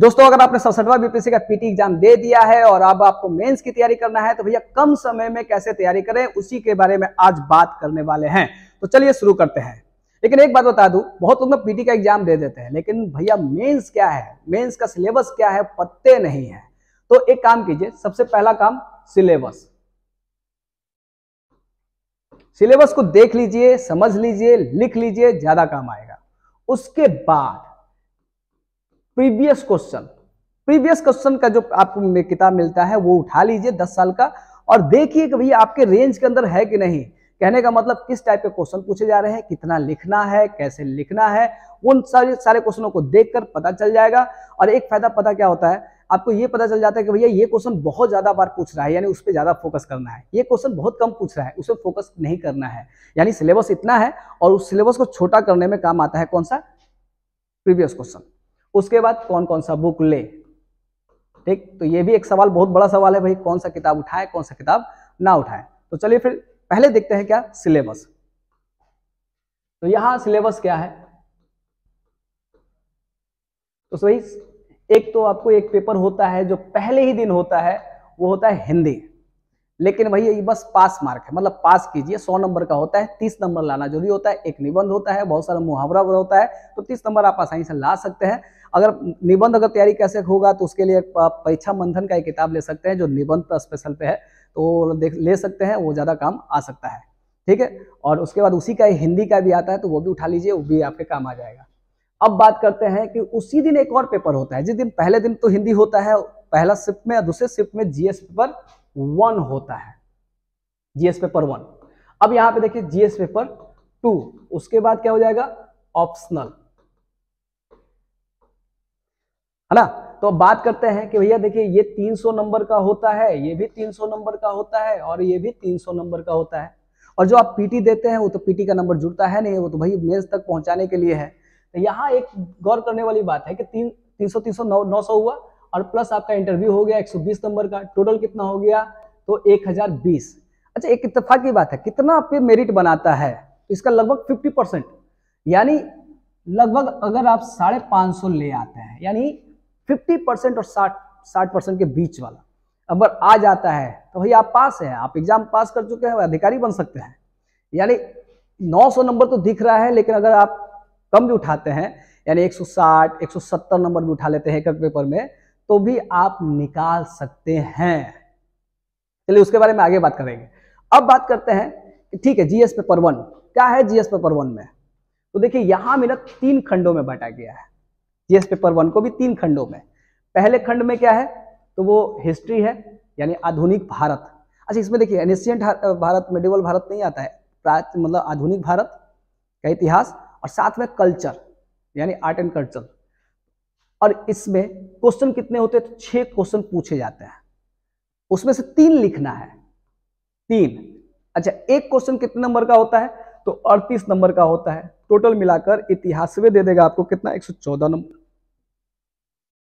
दोस्तों अगर आपने सड़सठवा बीपीसी का पीटी एग्जाम दे दिया है और अब आपको मेंस की तैयारी करना है तो भैया कम समय में कैसे तैयारी करें उसी के बारे में आज बात करने वाले हैं तो चलिए शुरू करते हैं लेकिन एक बात बता दूं बहुत लोग ना पीटी का एग्जाम दे देते हैं लेकिन भैया मेन्स क्या है मेन्स का सिलेबस क्या है पत्ते नहीं है तो एक काम कीजिए सबसे पहला काम सिलेबस सिलेबस को देख लीजिए समझ लीजिए लिख लीजिए ज्यादा काम आएगा उसके बाद प्रीवियस क्वेश्चन प्रीवियस क्वेश्चन का जो आपको किताब मिलता है वो उठा लीजिए दस साल का और देखिए कि भैया आपके रेंज के अंदर है कि नहीं कहने का मतलब किस टाइप के क्वेश्चन पूछे जा रहे हैं कितना लिखना है कैसे लिखना है उन सारे सारे क्वेश्चनों को देखकर पता चल जाएगा और एक फायदा पता क्या होता है आपको ये पता चल जाता है कि भैया ये क्वेश्चन बहुत ज्यादा बार पूछ रहा है यानी उस पर ज्यादा फोकस करना है ये क्वेश्चन बहुत कम पूछ रहा है उस पर फोकस नहीं करना है यानी सिलेबस इतना है और उस सिलेबस को छोटा करने में काम आता है कौन सा प्रीवियस क्वेश्चन उसके बाद कौन कौन सा बुक ले ठीक तो ये भी एक सवाल बहुत बड़ा सवाल है भाई कौन सा किताब उठाए कौन सा किताब ना उठाए तो चलिए फिर पहले देखते हैं क्या सिलेबस तो यहां सिलेबस क्या है तो सही एक तो आपको एक पेपर होता है जो पहले ही दिन होता है वो होता है हिंदी लेकिन भैया ये बस पास मार्क है मतलब पास कीजिए सौ नंबर का होता है तीस नंबर लाना जरूरी होता है एक निबंध होता है बहुत सारा मुहावरा होता है तो तीस नंबर आप आसानी से ला सकते हैं अगर निबंध अगर तैयारी कैसे होगा तो उसके लिए परीक्षा मंथन का एक किताब ले सकते हैं जो निबंध पर स्पेशल पे है तो देख ले सकते हैं वो ज़्यादा काम आ सकता है ठीक है और उसके बाद उसी का हिंदी का भी आता है तो वो भी उठा लीजिए वो भी आपके काम आ जाएगा अब बात करते हैं कि उसी दिन एक और पेपर होता है जिस दिन पहले दिन तो हिंदी होता है पहला शिफ्ट में दूसरे शिफ्ट में जीएस पेपर वन होता है जीएस पेपर वन अब यहां पे देखिए जीएस पेपर टू उसके बाद क्या हो जाएगा ऑप्शनल है ना तो अब बात करते हैं कि भैया देखिए ये 300 नंबर का होता है ये भी 300 नंबर का होता है और ये भी 300 नंबर का होता है और जो आप पीटी देते हैं वो तो पीटी का नंबर जुड़ता है नहीं वो तो भाई मेज तक पहुंचाने के लिए है तो यहाँ एक गौर करने वाली बात है कि तीन तीन सौ तीन सौ नौ नौ सौ हुआ और प्लस आपका इंटरव्यू हो गया 120 नंबर का टोटल कितना हो गया तो 1020 अच्छा एक इतफाक की बात है कितना पे मेरिट बनाता है तो इसका लगभग 50 परसेंट यानी लगभग अगर आप साढ़े पाँच सौ ले आते हैं यानी 50 परसेंट और 60 साठ परसेंट के बीच वाला अगर आ जाता है तो भाई आप पास हैं आप एग्जाम पास कर चुके हैं अधिकारी बन सकते हैं यानी 900 नंबर तो दिख रहा है लेकिन अगर आप कम भी उठाते हैं यानी 160, 170 नंबर भी उठा लेते हैं एक पेपर में तो भी आप निकाल सकते हैं चलिए उसके बारे में आगे बात करेंगे अब बात करते हैं ठीक है जीएस पेपर वन क्या है जीएस पेपर वन में तो देखिए यहां मेरा तीन खंडों में बांटा गया है जीएस पेपर वन को भी तीन खंडों में पहले खंड में क्या है तो वो हिस्ट्री है यानी आधुनिक भारत अच्छा इसमें देखिए एनिशियंट भारत मेडिवल भारत नहीं आता है मतलब आधुनिक भारत का इतिहास और साथ में कल्चर यानी आर्ट एंड कल्चर और इसमें क्वेश्चन कितने होते हैं तो छह क्वेश्चन पूछे जाते हैं उसमें से तीन लिखना है तीन अच्छा एक क्वेश्चन कितने नंबर का होता है तो अड़तीस नंबर का होता है टोटल मिलाकर इतिहास में दे देगा आपको कितना 114 नंबर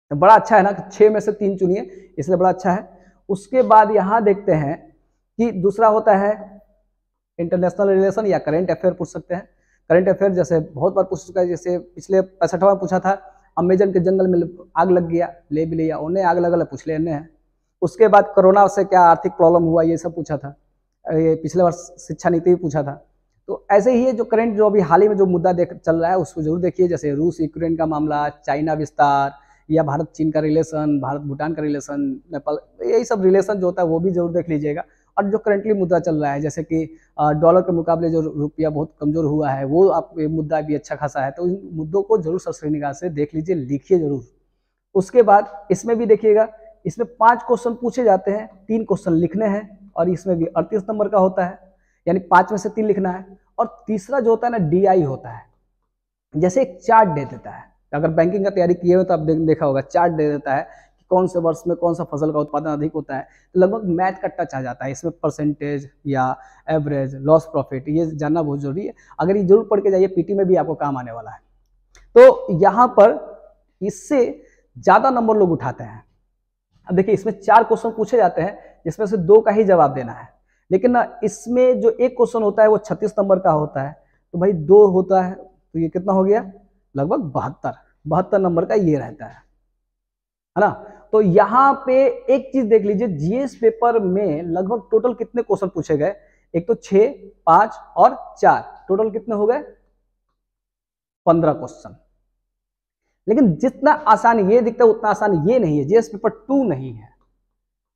तो बड़ा अच्छा है ना छह में से तीन चुनिए इसलिए बड़ा अच्छा है उसके बाद यहां देखते हैं कि दूसरा होता है इंटरनेशनल रिलेशन या करेंट अफेयर पूछ सकते हैं करंट अफेयर जैसे बहुत बार पूछ चुका है जैसे पिछले पैंसठवा पूछा था अमेजन के जंगल में आग लग गया ले भी लिया उन्हें आग लगा पूछ ले अन्य उसके बाद कोरोना से क्या आर्थिक प्रॉब्लम हुआ ये सब पूछा था ये पिछले वर्ष शिक्षा नीति भी पूछा था तो ऐसे ही जो करंट जो अभी हाल ही में जो मुद्दा देख चल रहा है उसको जरूर देखिए जैसे रूस यूक्रेन का मामला चाइना विस्तार या भारत चीन का रिलेशन भारत भूटान का रिलेशन नेपाल यही सब रिलेशन जो होता है वो भी जरूर देख लीजिएगा और जो करेंटली मुद्दा चल रहा है जैसे कि डॉलर के मुकाबले जो रुपया बहुत कमजोर हुआ है वो आप मुद्दा भी अच्छा खासा है तो इन मुद्दों को जरूर सस्री निगाह से देख लीजिए लिखिए जरूर उसके बाद इसमें भी देखिएगा इसमें पांच क्वेश्चन पूछे जाते हैं तीन क्वेश्चन लिखने हैं और इसमें भी अड़तीस नंबर का होता है यानी पांच में से तीन लिखना है और तीसरा जो होता है ना डी होता है जैसे एक चार्ट दे देता है अगर बैंकिंग का तैयारी किए हो तो आप देखा होगा चार्ट दे देता है कौन से वर्ष में कौन सा फसल का उत्पादन अधिक होता है तो लगभग मैथ का टच आ जाता है इसमें परसेंटेज या एवरेज लॉस प्रॉफिट ये जानना बहुत जरूरी है अगर ये जरूर पढ़ के जाइए पीटी में भी आपको काम आने वाला है तो यहाँ पर इससे ज़्यादा नंबर लोग उठाते हैं अब देखिए इसमें चार क्वेश्चन पूछे जाते हैं जिसमें से दो का ही जवाब देना है लेकिन इसमें जो एक क्वेश्चन होता है वो छत्तीस नंबर का होता है तो भाई दो होता है तो ये कितना हो गया लगभग बहत्तर बहत्तर नंबर का ये रहता है है ना तो यहाँ पे एक चीज देख लीजिए जीएस पेपर में लगभग टोटल कितने क्वेश्चन पूछे गए एक तो छ पांच और चार टोटल कितने हो गए पंद्रह क्वेश्चन लेकिन जितना आसान ये दिखता है उतना आसान ये नहीं है जीएस पेपर टू नहीं है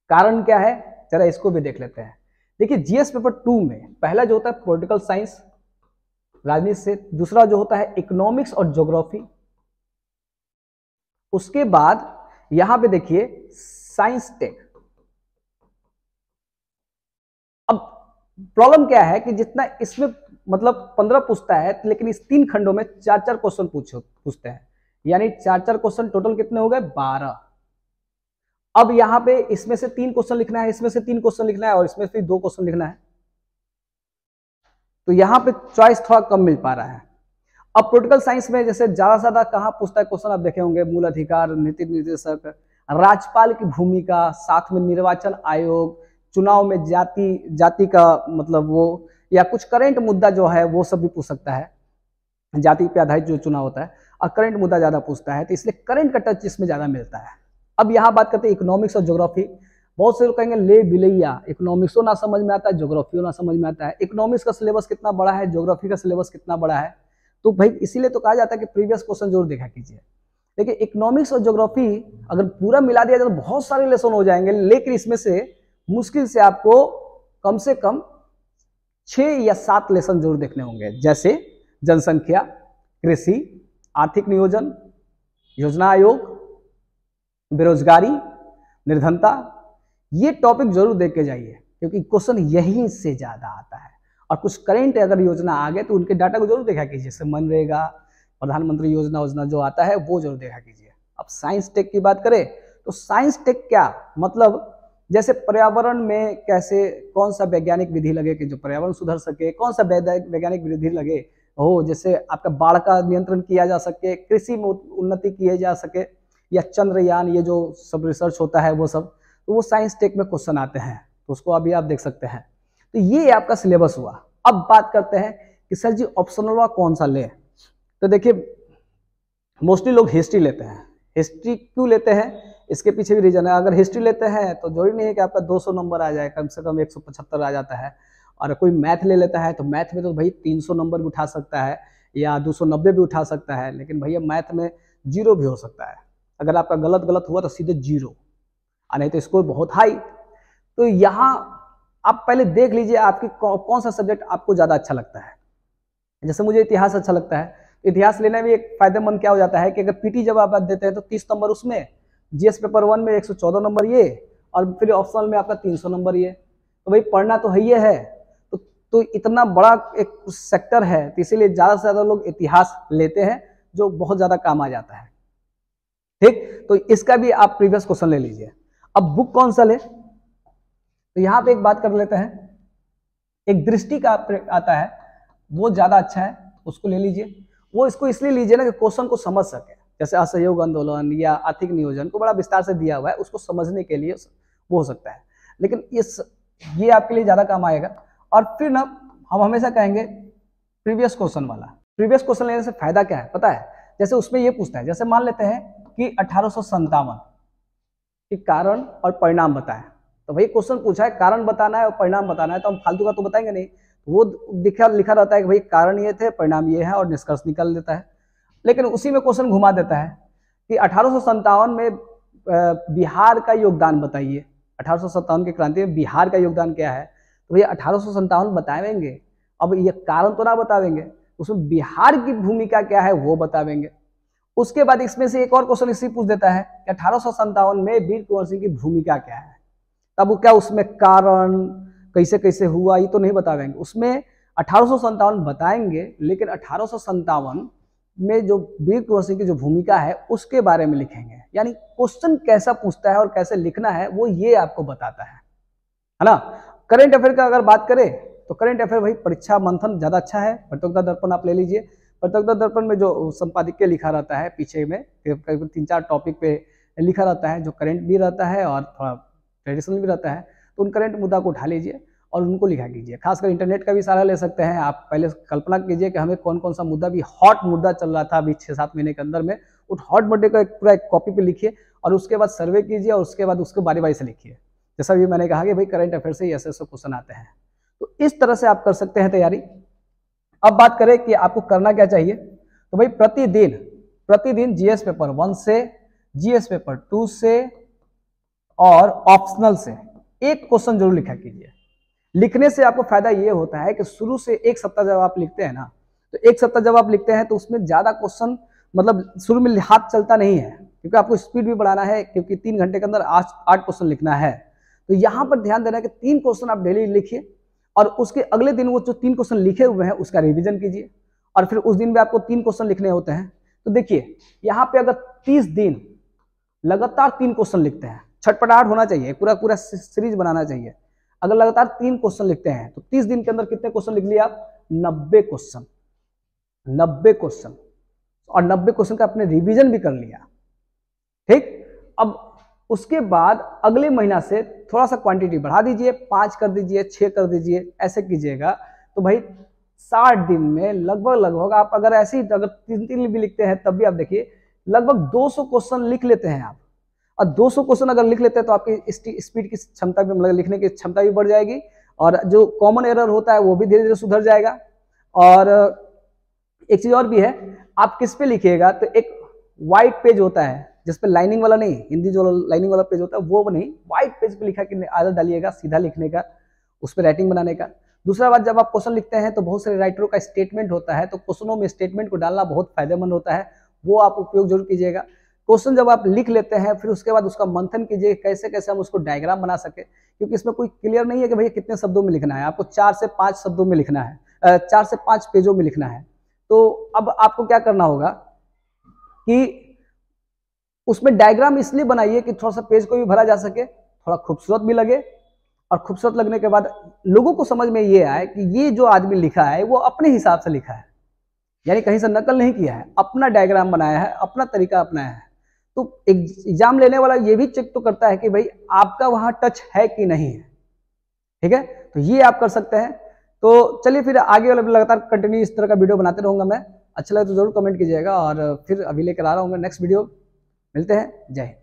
कारण क्या है जरा इसको भी देख लेते हैं देखिए जीएस पेपर टू में पहला जो होता है पॉलिटिकल साइंस राजनीति से दूसरा जो होता है इकोनॉमिक्स और ज्योग्राफी उसके बाद यहां पे देखिए साइंस टेक अब प्रॉब्लम क्या है कि जितना इसमें मतलब पंद्रह पूछता है लेकिन इस तीन खंडों में चार चार क्वेश्चन पूछते हैं यानी चार चार क्वेश्चन टोटल कितने हो गए बारह अब यहां पे इसमें से तीन क्वेश्चन लिखना है इसमें से तीन क्वेश्चन लिखना है और इसमें से दो क्वेश्चन लिखना है तो यहां पे चॉइस थोड़ा कम मिल पा रहा है अब पोलिटिकल साइंस में जैसे ज्यादा से ज्यादा कहाँ पूछता है क्वेश्चन आप देखे होंगे मूल अधिकार नीति निर्देशक राज्यपाल की भूमिका साथ में निर्वाचन आयोग चुनाव में जाति जाति का मतलब वो या कुछ करेंट मुद्दा जो है वो सब भी पूछ सकता है जाति पे आधारित जो चुनाव होता है और करंट मुद्दा ज्यादा पूछता है तो इसलिए करंट का टच इसमें ज्यादा मिलता है अब यहाँ बात करते हैं इकोनॉमिक्स और ज्योग्राफी बहुत से लोग कहेंगे ले बिलैया इकोनॉमिक्सों ना समझ में आता है ज्योग्राफियों ना समझ में आता है इकोनॉमिक्स का सिलेबस कितना बड़ा है ज्योग्राफी का सिलेबस कितना बड़ा है तो भाई इसीलिए तो कहा जाता है कि प्रीवियस क्वेश्चन जरूर देखा कीजिए देखिए इकोनॉमिक्स और ज्योग्राफी अगर पूरा मिला दिया जाए तो बहुत सारे लेसन हो जाएंगे लेकिन इसमें से मुश्किल से आपको कम से कम छः या सात लेसन जरूर देखने होंगे जैसे जनसंख्या कृषि आर्थिक नियोजन योजना आयोग बेरोजगारी निर्धनता ये टॉपिक जरूर देख के जाइए क्योंकि क्वेश्चन यहीं से ज़्यादा आता है और कुछ करेंट अगर योजना आ गए तो उनके डाटा को जरूर देखा कीजिए जैसे मनरेगा प्रधानमंत्री योजना योजना जो आता है वो जरूर देखा कीजिए अब साइंस टेक की बात करें तो साइंस टेक क्या मतलब जैसे पर्यावरण में कैसे कौन सा वैज्ञानिक विधि लगे कि जो पर्यावरण सुधर सके कौन सा वैज्ञानिक विधि लगे हो जैसे आपका बाढ़ का नियंत्रण किया जा सके कृषि में उन्नति किए जा सके या चंद्रयान ये जो सब रिसर्च होता है वो सब तो वो साइंस टेक में क्वेश्चन आते हैं तो उसको अभी आप देख सकते हैं तो ये आपका सिलेबस हुआ अब बात करते हैं कि सर जी ऑप्शनल हुआ कौन सा ले तो देखिए मोस्टली लोग हिस्ट्री लेते हैं हिस्ट्री क्यों लेते हैं इसके पीछे भी रीजन है अगर हिस्ट्री लेते हैं तो जरूरी नहीं है कि आपका 200 नंबर आ जाए कम से कम एक आ जाता है और कोई मैथ ले लेता है तो मैथ में तो भाई 300 नंबर भी उठा सकता है या 290 भी उठा सकता है लेकिन भैया मैथ में जीरो भी हो सकता है अगर आपका गलत गलत हुआ तो सीधे जीरो और नहीं तो स्कोर बहुत हाई तो यहाँ आप पहले देख लीजिए आपके कौन सा सब्जेक्ट आपको ज़्यादा अच्छा लगता है जैसे मुझे इतिहास अच्छा लगता है इतिहास लेने में एक फायदेमंद क्या हो जाता है कि अगर पीटी जब आप देते हैं तो तीस नंबर उसमें जीएस पेपर वन में एक सौ चौदह नंबर ये और फिर ऑप्शनल में आपका तीन सौ नंबर ये तो भाई पढ़ना तो है ही है तो तो इतना बड़ा एक सेक्टर है तो इसीलिए ज़्यादा से ज़्यादा लोग इतिहास लेते हैं जो बहुत ज़्यादा काम आ जाता है ठीक तो इसका भी आप प्रीवियस क्वेश्चन ले लीजिए अब बुक कौन सा ले तो यहाँ पे एक बात कर लेते हैं एक दृष्टि का आता है वो ज़्यादा अच्छा है उसको ले लीजिए वो इसको इसलिए लीजिए ना कि क्वेश्चन को समझ सके जैसे असहयोग आंदोलन या आर्थिक नियोजन को बड़ा विस्तार से दिया हुआ है उसको समझने के लिए वो हो सकता है लेकिन इस ये आपके लिए ज़्यादा काम आएगा और फिर ना हम हमेशा कहेंगे प्रीवियस क्वेश्चन वाला प्रीवियस क्वेश्चन लेने से फायदा क्या है पता है जैसे उसमें ये पूछता है जैसे मान लेते हैं कि अठारह के कारण और परिणाम बताएं तो भाई क्वेश्चन पूछा है कारण बताना है और परिणाम बताना है तो हम फालतू का तो बताएंगे नहीं तो वो दिखा लिखा रहता है कि भाई कारण ये थे परिणाम ये है और निष्कर्ष निकल देता है लेकिन उसी में क्वेश्चन घुमा देता है कि अठारह में बिहार का योगदान बताइए अठारह की क्रांति में बिहार का योगदान क्या है तो भैया अठारह बताएंगे अब ये कारण तो ना बतावेंगे उसमें बिहार की भूमिका क्या है वो बतावेंगे उसके बाद इसमें से एक और क्वेश्चन इसी पूछ देता है कि अठारह में वीर कुंवर सिंह की भूमिका क्या है तब वो क्या उसमें कारण कैसे कैसे हुआ ये तो नहीं बताएंगे उसमें अठारह बताएंगे लेकिन अठारह में जो वीर कुंवर सिंह की जो भूमिका है उसके बारे में लिखेंगे यानी क्वेश्चन कैसा पूछता है और कैसे लिखना है वो ये आपको बताता है है ना करंट अफेयर का अगर बात करें तो करंट अफेयर भाई परीक्षा मंथन ज़्यादा अच्छा है प्रतियोगिता दर्पण आप ले लीजिए प्रतियोगिता दर्पण में जो संपादकीय लिखा रहता है पीछे में तीन चार टॉपिक पे लिखा रहता है जो करेंट भी रहता है और थोड़ा ट्रेडिशनल भी रहता है तो उन करंट मुद्दा को उठा लीजिए और उनको लिखा कीजिए खासकर इंटरनेट का भी सहारा ले सकते हैं आप पहले कल्पना कीजिए कि हमें कौन कौन सा मुद्दा भी हॉट मुद्दा चल रहा था अभी छः सात महीने के अंदर में उस हॉट मुद्दे को एक पूरा एक कॉपी पर लिखिए और उसके बाद सर्वे कीजिए और उसके बाद उसको बारी बारी से लिखिए जैसा भी मैंने कहा कि भाई करंट अफेयर से ऐसे ऐसे क्वेश्चन आते हैं तो इस तरह से आप कर सकते हैं तैयारी अब बात करें कि आपको करना क्या चाहिए तो भाई प्रतिदिन प्रतिदिन जीएस पेपर वन से जीएस पेपर टू से और ऑप्शनल से एक क्वेश्चन जरूर लिखा कीजिए लिखने से आपको फायदा यह होता है कि शुरू से एक सप्ताह जब आप लिखते हैं ना तो एक सप्ताह जब आप लिखते हैं तो उसमें ज्यादा क्वेश्चन मतलब शुरू में हाथ चलता नहीं है क्योंकि आपको स्पीड भी बढ़ाना है क्योंकि तीन घंटे के अंदर आठ आठ क्वेश्चन लिखना है तो यहां पर ध्यान देना है कि तीन क्वेश्चन आप डेली लिखिए और उसके अगले दिन वो जो तीन क्वेश्चन लिखे हुए हैं उसका रिविजन कीजिए और फिर उस दिन भी आपको तीन क्वेश्चन लिखने होते हैं तो देखिए यहाँ पे अगर तीस दिन लगातार तीन क्वेश्चन लिखते हैं छटपटाहट होना चाहिए पूरा पूरा सीरीज बनाना चाहिए अगर लगातार तीन क्वेश्चन लिखते हैं तो तीस दिन के अंदर कितने क्वेश्चन लिख लिया आप नब्बे क्वेश्चन नब्बे क्वेश्चन और नब्बे क्वेश्चन का आपने रिवीजन भी कर लिया ठीक अब उसके बाद अगले महीना से थोड़ा सा क्वांटिटी बढ़ा दीजिए पांच कर दीजिए छह कर दीजिए ऐसे कीजिएगा तो भाई साठ दिन में लगभग लगभग आप अगर ऐसे ही अगर तीन तीन भी लिखते हैं तब भी आप देखिए लगभग 200 क्वेश्चन लिख लेते हैं आप और 200 क्वेश्चन अगर लिख लेते हैं तो आपकी स्पीड की क्षमता भी मतलब लिखने की क्षमता भी बढ़ जाएगी और जो कॉमन एरर होता है वो भी धीरे धीरे सुधर जाएगा और एक चीज़ और भी है आप किस पे लिखिएगा तो एक वाइट पेज होता है जिसपे लाइनिंग वाला नहीं हिंदी जो लाइनिंग वाला पेज होता है वो नहीं व्हाइट पेज पे लिखा कि आदत डालिएगा सीधा लिखने का उस पर राइटिंग बनाने का दूसरा बात जब आप क्वेश्चन लिखते हैं तो बहुत सारे राइटरों का स्टेटमेंट होता है तो क्वेश्चनों में स्टेटमेंट को डालना बहुत फायदेमंद होता है वो आप उपयोग जरूर कीजिएगा क्वेश्चन जब आप लिख लेते हैं फिर उसके बाद उसका मंथन कीजिए कैसे कैसे हम उसको डायग्राम बना सके क्योंकि इसमें कोई क्लियर नहीं है कि भैया कितने शब्दों में लिखना है आपको चार से पांच शब्दों में लिखना है चार से पांच पेजों में लिखना है तो अब आपको क्या करना होगा कि उसमें डायग्राम इसलिए बनाइए कि थोड़ा सा पेज को भी भरा जा सके थोड़ा खूबसूरत भी लगे और खूबसूरत लगने के बाद लोगों को समझ में ये आए कि ये जो आदमी लिखा है वो अपने हिसाब से लिखा है यानी कहीं से नकल नहीं किया है अपना डायग्राम बनाया है अपना तरीका अपनाया है तो एग्जाम लेने वाला ये भी चेक तो करता है कि भाई आपका वहां टच है कि नहीं है ठीक है तो ये आप कर सकते हैं तो चलिए फिर आगे वाले लगातार कंटिन्यू इस तरह का वीडियो बनाते रहूंगा मैं अच्छा लगे तो जरूर कमेंट कीजिएगा और फिर अभी लेकर आ रहा हूँ मैं नेक्स्ट वीडियो मिलते हैं जय हिंद